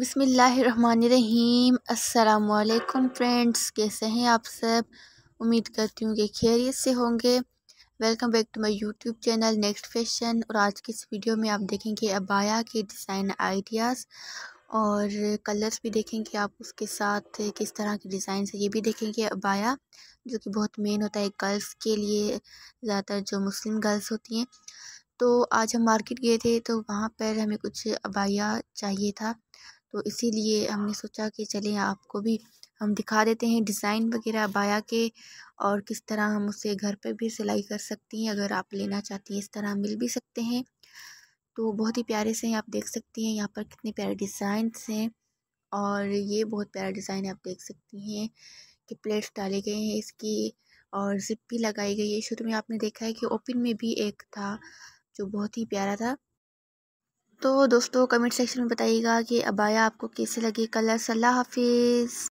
बसमीम् अल्लाम फ्रेंड्स कैसे हैं आप सब उम्मीद करती हूँ कि खैरियत से होंगे welcome back to my YouTube channel next fashion और आज की इस वीडियो में आप देखेंगे अबाया के डिज़ाइन आइडियाज़ और कलर्स भी देखेंगे आप उसके साथ किस तरह के डिज़ाइन है ये भी देखेंगे अबाया जो कि बहुत मेन होता है गर्ल्स के लिए ज़्यादातर जो मुस्लिम गर्ल्स होती हैं तो आज हम मार्केट गए थे तो वहाँ पर हमें कुछ अबाया चाहिए था तो इसीलिए हमने सोचा कि चलें आपको भी हम दिखा देते हैं डिज़ाइन वगैरह बाया के और किस तरह हम उसे घर पे भी सिलाई कर सकती हैं अगर आप लेना चाहती हैं इस तरह मिल भी सकते हैं तो बहुत ही प्यारे से हैं आप देख सकती हैं यहाँ पर कितने प्यारे डिज़ाइन हैं और ये बहुत प्यारा डिज़ाइन आप देख सकती हैं कि प्लेट्स डाले गए हैं इसकी और जिप भी लगाई गई है शुरू में आपने देखा है कि ओपन में भी एक था जो बहुत ही प्यारा था तो दोस्तों कमेंट सेक्शन में बताइएगा कि अबाया आपको कैसे लगी कलर्स अल्लाह हाफिज़